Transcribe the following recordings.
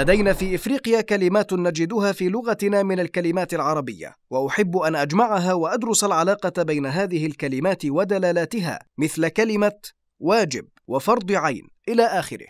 لدينا في إفريقيا كلمات نجدها في لغتنا من الكلمات العربية، وأحب أن أجمعها وأدرس العلاقة بين هذه الكلمات ودلالاتها، مثل كلمة واجب وفرض عين إلى آخره.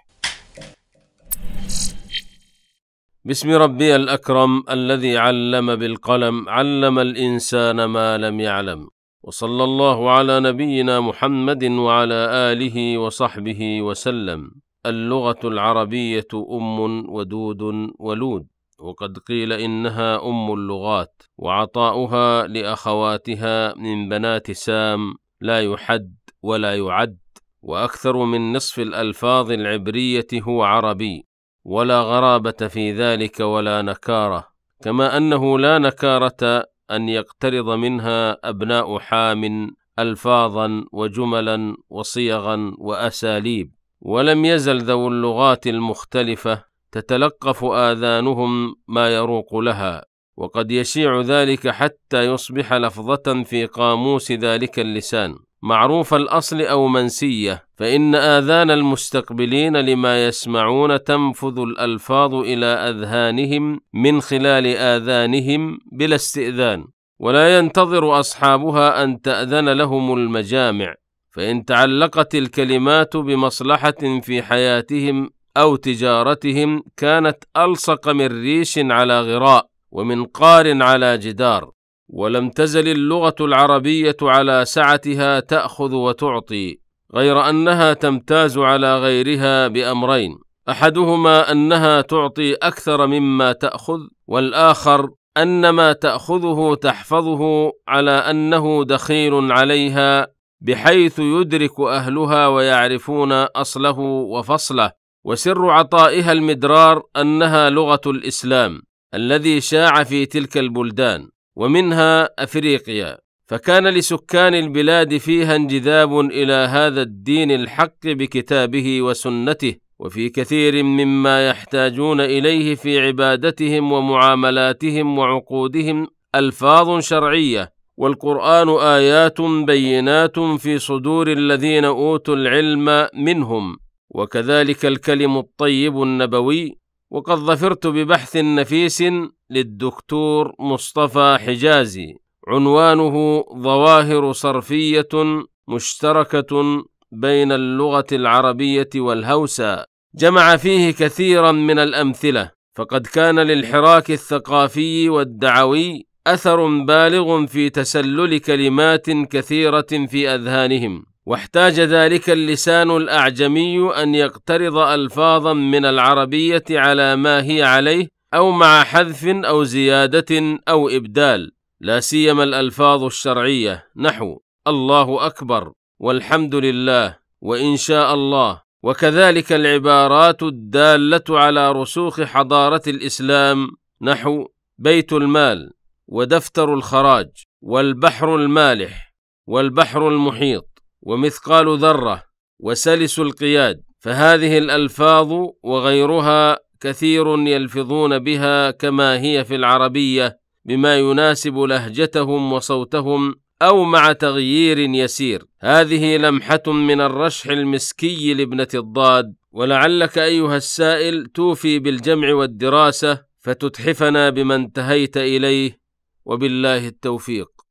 بسم ربي الأكرم الذي علم بالقلم، علم الإنسان ما لم يعلم. وصلى الله على نبينا محمد وعلى آله وصحبه وسلم. اللغة العربية أم ودود ولود وقد قيل إنها أم اللغات وعطاؤها لأخواتها من بنات سام لا يحد ولا يعد وأكثر من نصف الألفاظ العبرية هو عربي ولا غرابة في ذلك ولا نكارة كما أنه لا نكارة أن يقترض منها أبناء حام ألفاظا وجملا وصيغا وأساليب ولم يزل ذو اللغات المختلفة تتلقف آذانهم ما يروق لها وقد يشيع ذلك حتى يصبح لفظة في قاموس ذلك اللسان معروف الأصل أو منسية فإن آذان المستقبلين لما يسمعون تنفذ الألفاظ إلى أذهانهم من خلال آذانهم بلا استئذان ولا ينتظر أصحابها أن تأذن لهم المجامع فإن تعلقت الكلمات بمصلحة في حياتهم أو تجارتهم كانت ألصق من ريش على غراء ومنقار على جدار ولم تزل اللغة العربية على سعتها تأخذ وتعطي غير أنها تمتاز على غيرها بأمرين أحدهما أنها تعطي أكثر مما تأخذ والآخر أن ما تأخذه تحفظه على أنه دخيل عليها بحيث يدرك أهلها ويعرفون أصله وفصله وسر عطائها المدرار أنها لغة الإسلام الذي شاع في تلك البلدان ومنها أفريقيا فكان لسكان البلاد فيها انجذاب إلى هذا الدين الحق بكتابه وسنته وفي كثير مما يحتاجون إليه في عبادتهم ومعاملاتهم وعقودهم ألفاظ شرعية والقرآن آيات بينات في صدور الذين أوتوا العلم منهم وكذلك الكلم الطيب النبوي وقد ظفرت ببحث نفيس للدكتور مصطفى حجازي عنوانه ظواهر صرفية مشتركة بين اللغة العربية والهوسى جمع فيه كثيرا من الأمثلة فقد كان للحراك الثقافي والدعوي اثر بالغ في تسلل كلمات كثيره في اذهانهم واحتاج ذلك اللسان الاعجمي ان يقترض الفاظا من العربيه على ما هي عليه او مع حذف او زياده او ابدال لا سيما الالفاظ الشرعيه نحو الله اكبر والحمد لله وان شاء الله وكذلك العبارات الداله على رسوخ حضاره الاسلام نحو بيت المال ودفتر الخراج والبحر المالح والبحر المحيط ومثقال ذره وسلس القياد فهذه الالفاظ وغيرها كثير يلفظون بها كما هي في العربيه بما يناسب لهجتهم وصوتهم او مع تغيير يسير هذه لمحه من الرشح المسكي لابنه الضاد ولعلك ايها السائل توفي بالجمع والدراسه فتتحفنا بما انتهيت اليه وبالله التوفيق